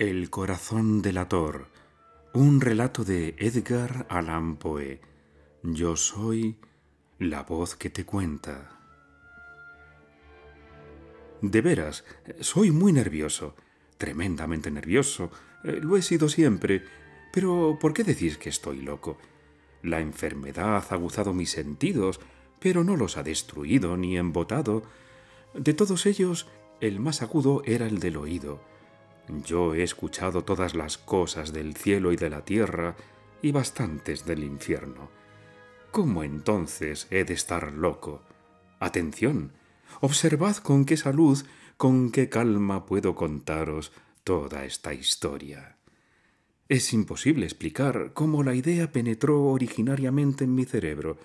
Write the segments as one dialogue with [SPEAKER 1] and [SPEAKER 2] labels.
[SPEAKER 1] El corazón delator. Un relato de Edgar Allan Poe. Yo soy la voz que te cuenta. De veras, soy muy nervioso, tremendamente nervioso. Eh, lo he sido siempre. Pero ¿por qué decís que estoy loco? La enfermedad ha aguzado mis sentidos, pero no los ha destruido ni embotado. De todos ellos, el más agudo era el del oído yo he escuchado todas las cosas del cielo y de la tierra, y bastantes del infierno. ¿Cómo entonces he de estar loco? Atención, observad con qué salud, con qué calma puedo contaros toda esta historia. Es imposible explicar cómo la idea penetró originariamente en mi cerebro,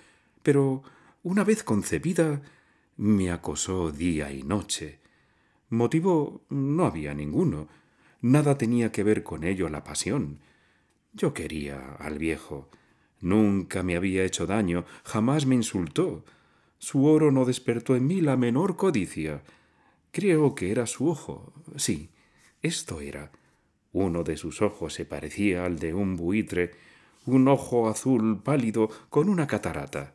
[SPEAKER 1] pero una vez concebida, me acosó día y noche. Motivo no había ninguno, Nada tenía que ver con ello la pasión. Yo quería al viejo. Nunca me había hecho daño, jamás me insultó. Su oro no despertó en mí la menor codicia. Creo que era su ojo. Sí, esto era. Uno de sus ojos se parecía al de un buitre, un ojo azul pálido con una catarata.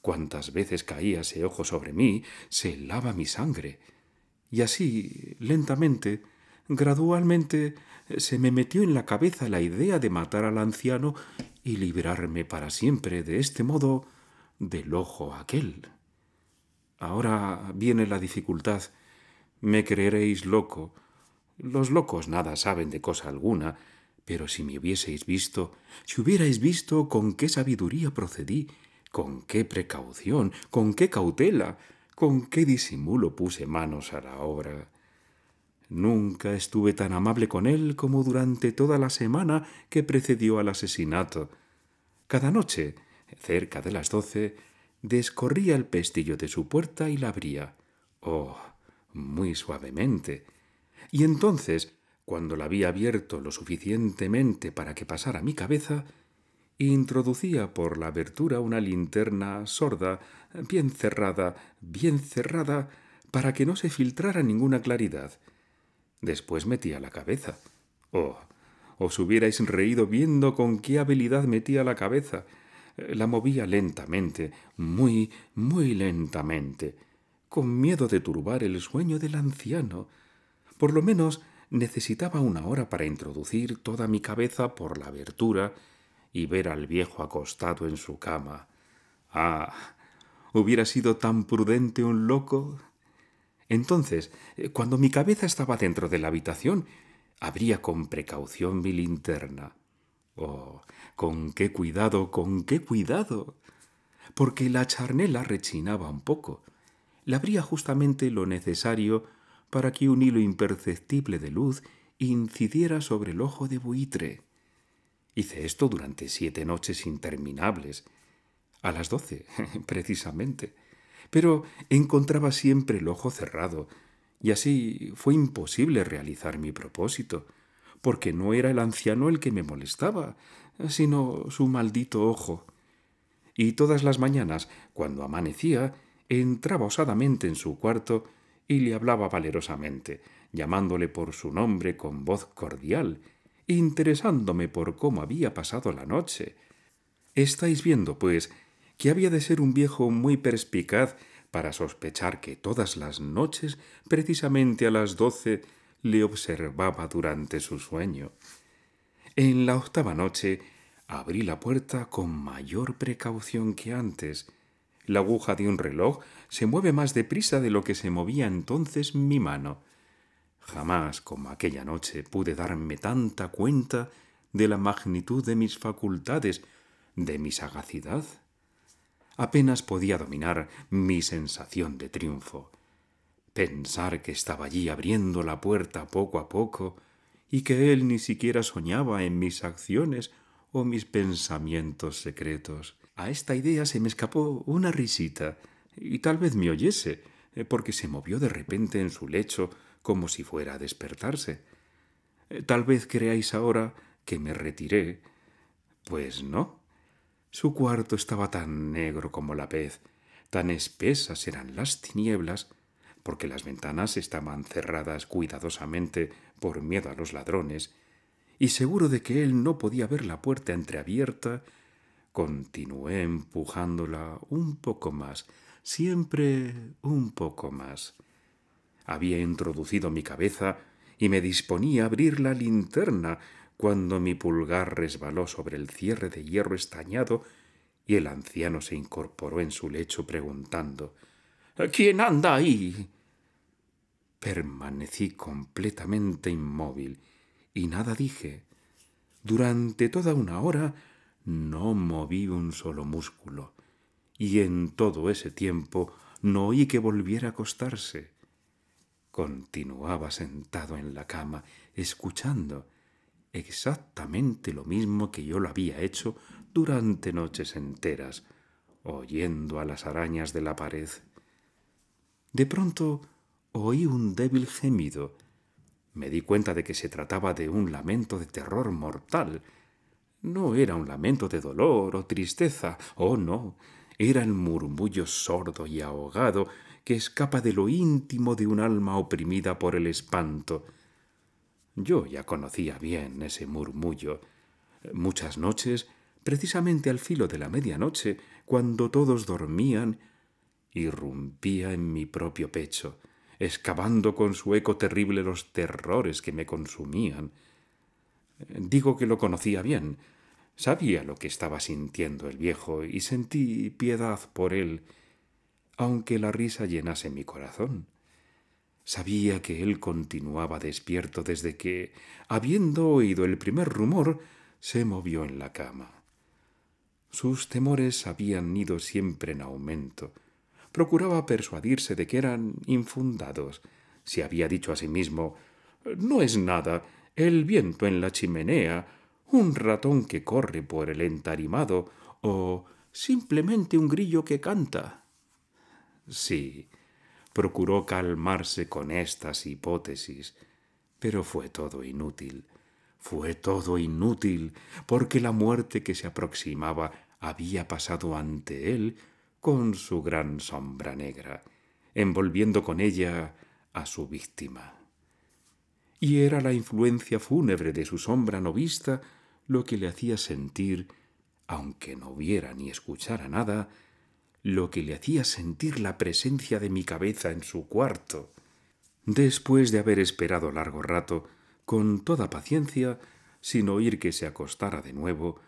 [SPEAKER 1] Cuantas veces caía ese ojo sobre mí, se helaba mi sangre. Y así, lentamente, Gradualmente eh, se me metió en la cabeza la idea de matar al anciano y librarme para siempre de este modo del ojo aquel. Ahora viene la dificultad. Me creeréis loco. Los locos nada saben de cosa alguna, pero si me hubieseis visto, si hubierais visto con qué sabiduría procedí, con qué precaución, con qué cautela, con qué disimulo puse manos a la obra. Nunca estuve tan amable con él como durante toda la semana que precedió al asesinato. Cada noche, cerca de las doce, descorría el pestillo de su puerta y la abría. Oh, muy suavemente. Y entonces, cuando la había abierto lo suficientemente para que pasara mi cabeza, introducía por la abertura una linterna sorda, bien cerrada, bien cerrada, para que no se filtrara ninguna claridad, Después metía la cabeza. Oh, os hubierais reído viendo con qué habilidad metía la cabeza. Eh, la movía lentamente, muy, muy lentamente, con miedo de turbar el sueño del anciano. Por lo menos necesitaba una hora para introducir toda mi cabeza por la abertura y ver al viejo acostado en su cama. Ah. hubiera sido tan prudente un loco entonces, eh, cuando mi cabeza estaba dentro de la habitación, abría con precaución mi linterna. Oh, con qué cuidado, con qué cuidado. Porque la charnela rechinaba un poco. le abría justamente lo necesario para que un hilo imperceptible de luz incidiera sobre el ojo de buitre. Hice esto durante siete noches interminables. A las doce, precisamente pero encontraba siempre el ojo cerrado, y así fue imposible realizar mi propósito, porque no era el anciano el que me molestaba, sino su maldito ojo. Y todas las mañanas, cuando amanecía, entraba osadamente en su cuarto y le hablaba valerosamente, llamándole por su nombre con voz cordial, interesándome por cómo había pasado la noche. Estáis viendo, pues, que había de ser un viejo muy perspicaz para sospechar que todas las noches, precisamente a las doce, le observaba durante su sueño. En la octava noche abrí la puerta con mayor precaución que antes. La aguja de un reloj se mueve más deprisa de lo que se movía entonces mi mano. Jamás como aquella noche pude darme tanta cuenta de la magnitud de mis facultades, de mi sagacidad apenas podía dominar mi sensación de triunfo. Pensar que estaba allí abriendo la puerta poco a poco y que él ni siquiera soñaba en mis acciones o mis pensamientos secretos. A esta idea se me escapó una risita, y tal vez me oyese, porque se movió de repente en su lecho como si fuera a despertarse. Tal vez creáis ahora que me retiré. Pues no. Su cuarto estaba tan negro como la pez, tan espesas eran las tinieblas, porque las ventanas estaban cerradas cuidadosamente por miedo a los ladrones, y seguro de que él no podía ver la puerta entreabierta, continué empujándola un poco más, siempre un poco más. Había introducido mi cabeza y me disponía a abrir la linterna cuando mi pulgar resbaló sobre el cierre de hierro estañado y el anciano se incorporó en su lecho preguntando ¿Quién anda ahí? Permanecí completamente inmóvil y nada dije. Durante toda una hora no moví un solo músculo, y en todo ese tiempo no oí que volviera a acostarse. Continuaba sentado en la cama, escuchando, exactamente lo mismo que yo lo había hecho durante noches enteras, oyendo a las arañas de la pared. De pronto oí un débil gemido. Me di cuenta de que se trataba de un lamento de terror mortal. No era un lamento de dolor o tristeza, oh no, era el murmullo sordo y ahogado que escapa de lo íntimo de un alma oprimida por el espanto. Yo ya conocía bien ese murmullo. Muchas noches, precisamente al filo de la medianoche, cuando todos dormían, irrumpía en mi propio pecho, excavando con su eco terrible los terrores que me consumían. Digo que lo conocía bien. Sabía lo que estaba sintiendo el viejo y sentí piedad por él, aunque la risa llenase mi corazón. Sabía que él continuaba despierto desde que, habiendo oído el primer rumor, se movió en la cama. Sus temores habían ido siempre en aumento. Procuraba persuadirse de que eran infundados. Se había dicho a sí mismo No es nada, el viento en la chimenea, un ratón que corre por el entarimado, o simplemente un grillo que canta. Sí, procuró calmarse con estas hipótesis, pero fue todo inútil. Fue todo inútil, porque la muerte que se aproximaba había pasado ante él con su gran sombra negra, envolviendo con ella a su víctima. Y era la influencia fúnebre de su sombra no vista lo que le hacía sentir, aunque no viera ni escuchara nada, lo que le hacía sentir la presencia de mi cabeza en su cuarto. Después de haber esperado largo rato, con toda paciencia, sin oír que se acostara de nuevo,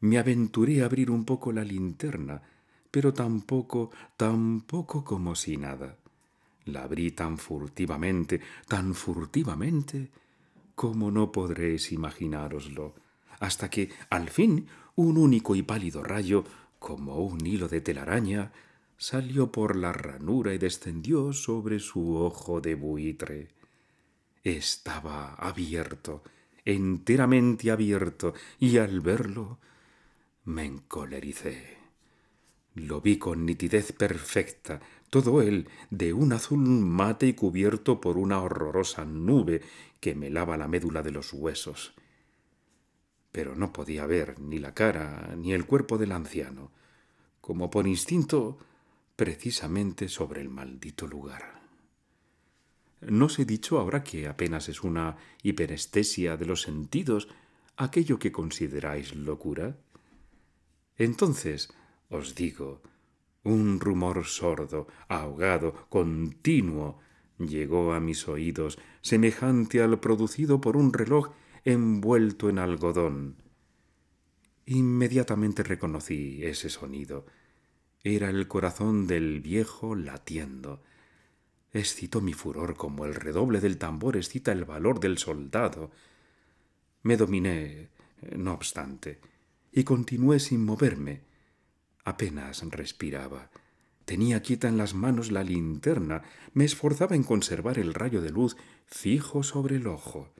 [SPEAKER 1] me aventuré a abrir un poco la linterna, pero tampoco, tampoco como si nada. La abrí tan furtivamente, tan furtivamente, como no podréis imaginároslo, hasta que, al fin, un único y pálido rayo como un hilo de telaraña, salió por la ranura y descendió sobre su ojo de buitre. Estaba abierto, enteramente abierto, y al verlo me encolericé. Lo vi con nitidez perfecta, todo él de un azul mate y cubierto por una horrorosa nube que me lava la médula de los huesos pero no podía ver ni la cara ni el cuerpo del anciano, como por instinto, precisamente sobre el maldito lugar. ¿No os he dicho ahora que apenas es una hiperestesia de los sentidos aquello que consideráis locura? Entonces, os digo, un rumor sordo, ahogado, continuo, llegó a mis oídos, semejante al producido por un reloj envuelto en algodón. Inmediatamente reconocí ese sonido. Era el corazón del viejo latiendo. Excitó mi furor como el redoble del tambor excita el valor del soldado. Me dominé, no obstante, y continué sin moverme. Apenas respiraba. Tenía quita en las manos la linterna, me esforzaba en conservar el rayo de luz fijo sobre el ojo.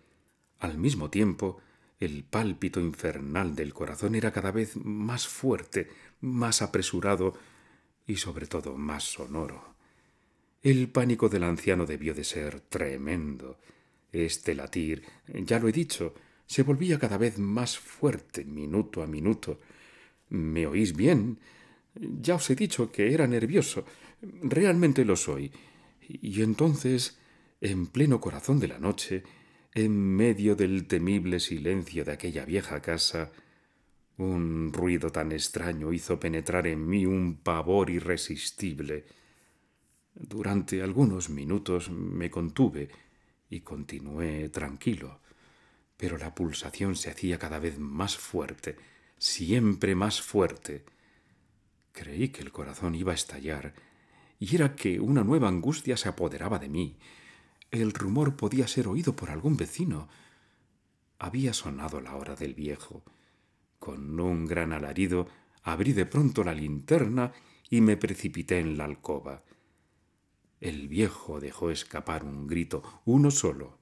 [SPEAKER 1] Al mismo tiempo, el pálpito infernal del corazón era cada vez más fuerte, más apresurado y sobre todo más sonoro. El pánico del anciano debió de ser tremendo. Este latir, ya lo he dicho, se volvía cada vez más fuerte minuto a minuto. ¿Me oís bien? Ya os he dicho que era nervioso. Realmente lo soy. Y entonces, en pleno corazón de la noche, en medio del temible silencio de aquella vieja casa, un ruido tan extraño hizo penetrar en mí un pavor irresistible. Durante algunos minutos me contuve y continué tranquilo, pero la pulsación se hacía cada vez más fuerte, siempre más fuerte. Creí que el corazón iba a estallar, y era que una nueva angustia se apoderaba de mí, el rumor podía ser oído por algún vecino. Había sonado la hora del viejo. Con un gran alarido abrí de pronto la linterna y me precipité en la alcoba. El viejo dejó escapar un grito, uno solo.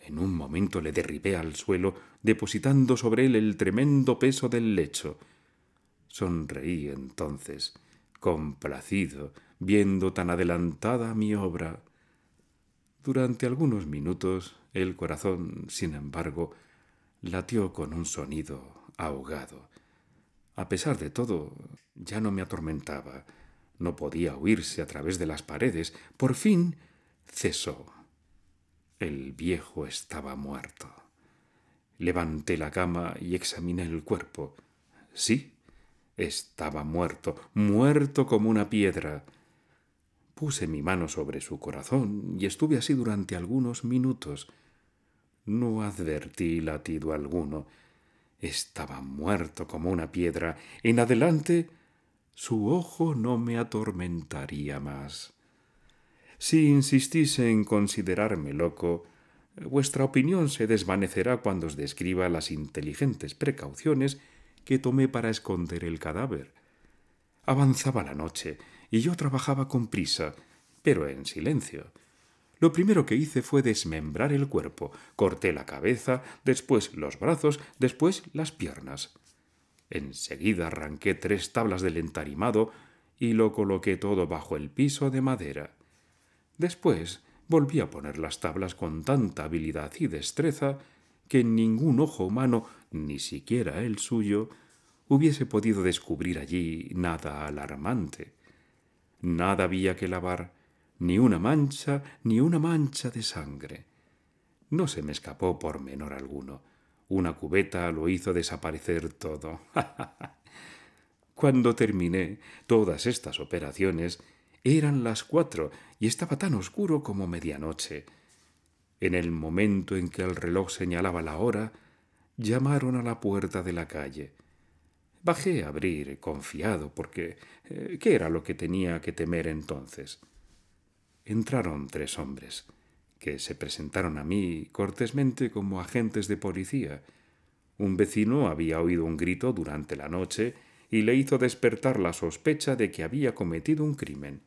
[SPEAKER 1] En un momento le derribé al suelo, depositando sobre él el tremendo peso del lecho. Sonreí entonces, complacido, viendo tan adelantada mi obra. Durante algunos minutos el corazón, sin embargo, latió con un sonido ahogado. A pesar de todo, ya no me atormentaba. No podía oírse a través de las paredes. Por fin cesó. El viejo estaba muerto. Levanté la cama y examiné el cuerpo. Sí, estaba muerto, muerto como una piedra. Puse mi mano sobre su corazón y estuve así durante algunos minutos. No advertí latido alguno. Estaba muerto como una piedra. En adelante su ojo no me atormentaría más. Si insistís en considerarme loco, vuestra opinión se desvanecerá cuando os describa las inteligentes precauciones que tomé para esconder el cadáver. Avanzaba la noche, y yo trabajaba con prisa, pero en silencio. Lo primero que hice fue desmembrar el cuerpo. Corté la cabeza, después los brazos, después las piernas. Enseguida arranqué tres tablas del entarimado y lo coloqué todo bajo el piso de madera. Después volví a poner las tablas con tanta habilidad y destreza que ningún ojo humano, ni siquiera el suyo, hubiese podido descubrir allí nada alarmante. Nada había que lavar, ni una mancha, ni una mancha de sangre. No se me escapó por menor alguno. Una cubeta lo hizo desaparecer todo. Cuando terminé todas estas operaciones, eran las cuatro y estaba tan oscuro como medianoche. En el momento en que el reloj señalaba la hora, llamaron a la puerta de la calle. Bajé a abrir, confiado, porque eh, ¿qué era lo que tenía que temer entonces? Entraron tres hombres, que se presentaron a mí cortésmente como agentes de policía. Un vecino había oído un grito durante la noche y le hizo despertar la sospecha de que había cometido un crimen.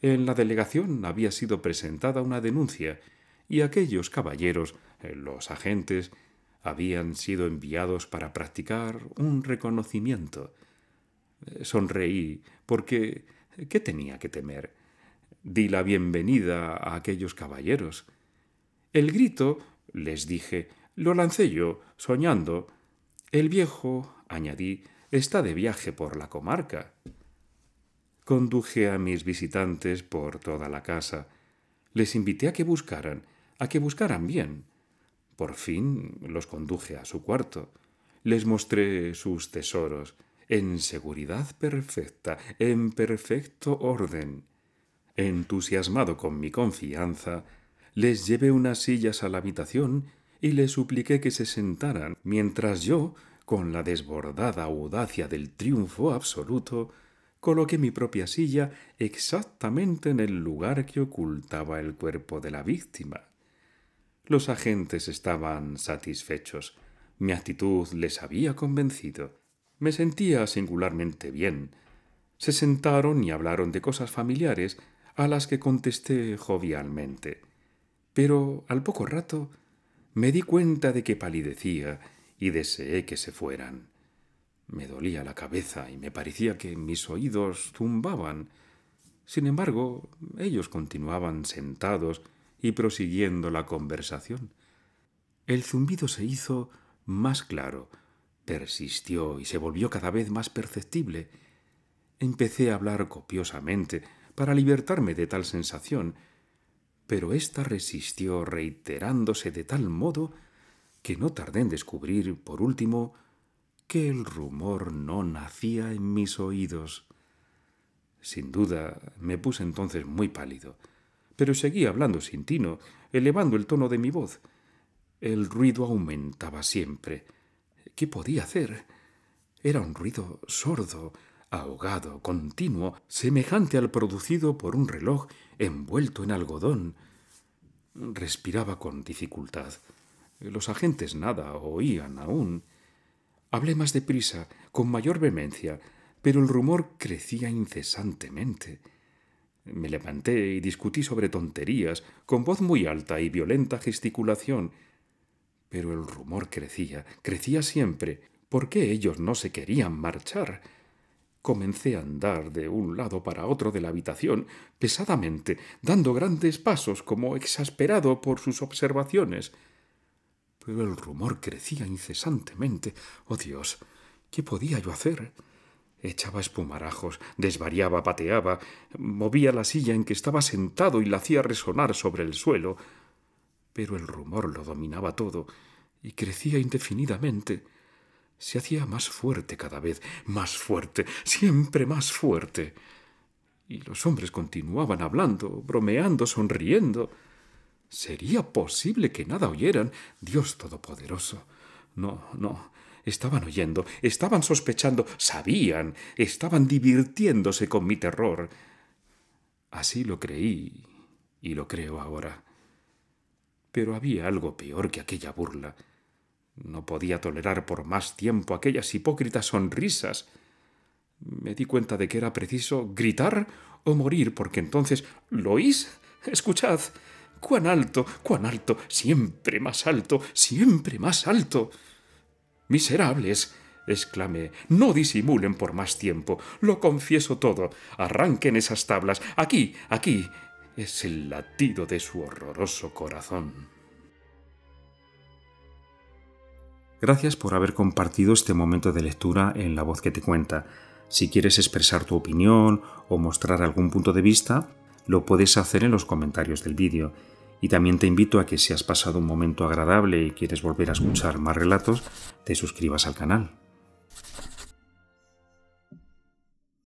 [SPEAKER 1] En la delegación había sido presentada una denuncia, y aquellos caballeros, eh, los agentes, habían sido enviados para practicar un reconocimiento. Eh, sonreí, porque ¿qué tenía que temer? Di la bienvenida a aquellos caballeros. El grito, les dije, lo lancé yo, soñando. El viejo, añadí, está de viaje por la comarca. Conduje a mis visitantes por toda la casa. Les invité a que buscaran, a que buscaran bien. Por fin los conduje a su cuarto. Les mostré sus tesoros, en seguridad perfecta, en perfecto orden. Entusiasmado con mi confianza, les llevé unas sillas a la habitación y les supliqué que se sentaran, mientras yo, con la desbordada audacia del triunfo absoluto, coloqué mi propia silla exactamente en el lugar que ocultaba el cuerpo de la víctima. Los agentes estaban satisfechos. Mi actitud les había convencido. Me sentía singularmente bien. Se sentaron y hablaron de cosas familiares, a las que contesté jovialmente. Pero al poco rato me di cuenta de que palidecía y deseé que se fueran. Me dolía la cabeza y me parecía que mis oídos zumbaban. Sin embargo, ellos continuaban sentados y prosiguiendo la conversación. El zumbido se hizo más claro, persistió y se volvió cada vez más perceptible. Empecé a hablar copiosamente para libertarme de tal sensación, pero ésta resistió reiterándose de tal modo que no tardé en descubrir, por último, que el rumor no nacía en mis oídos. Sin duda me puse entonces muy pálido pero seguí hablando sin tino, elevando el tono de mi voz. El ruido aumentaba siempre. ¿Qué podía hacer? Era un ruido sordo, ahogado, continuo, semejante al producido por un reloj envuelto en algodón. Respiraba con dificultad. Los agentes nada oían aún. Hablé más deprisa, con mayor vehemencia, pero el rumor crecía incesantemente. Me levanté y discutí sobre tonterías, con voz muy alta y violenta gesticulación. Pero el rumor crecía, crecía siempre. ¿Por qué ellos no se querían marchar? Comencé a andar de un lado para otro de la habitación, pesadamente, dando grandes pasos, como exasperado por sus observaciones. Pero el rumor crecía incesantemente. Oh Dios, ¿qué podía yo hacer? Echaba espumarajos, desvariaba, pateaba, movía la silla en que estaba sentado y la hacía resonar sobre el suelo. Pero el rumor lo dominaba todo y crecía indefinidamente. Se hacía más fuerte cada vez, más fuerte, siempre más fuerte. Y los hombres continuaban hablando, bromeando, sonriendo. ¿Sería posible que nada oyeran? Dios Todopoderoso. No, no, Estaban oyendo, estaban sospechando, sabían, estaban divirtiéndose con mi terror. Así lo creí y lo creo ahora. Pero había algo peor que aquella burla. No podía tolerar por más tiempo aquellas hipócritas sonrisas. Me di cuenta de que era preciso gritar o morir, porque entonces... ¿Lo oís? Escuchad. Cuán alto, cuán alto, siempre más alto, siempre más alto. Miserables. exclamé. No disimulen por más tiempo. Lo confieso todo. Arranquen esas tablas. Aquí, aquí. Es el latido de su horroroso corazón. Gracias por haber compartido este momento de lectura en La voz que te cuenta. Si quieres expresar tu opinión o mostrar algún punto de vista, lo puedes hacer en los comentarios del vídeo. Y también te invito a que si has pasado un momento agradable y quieres volver a escuchar más relatos, te suscribas al canal.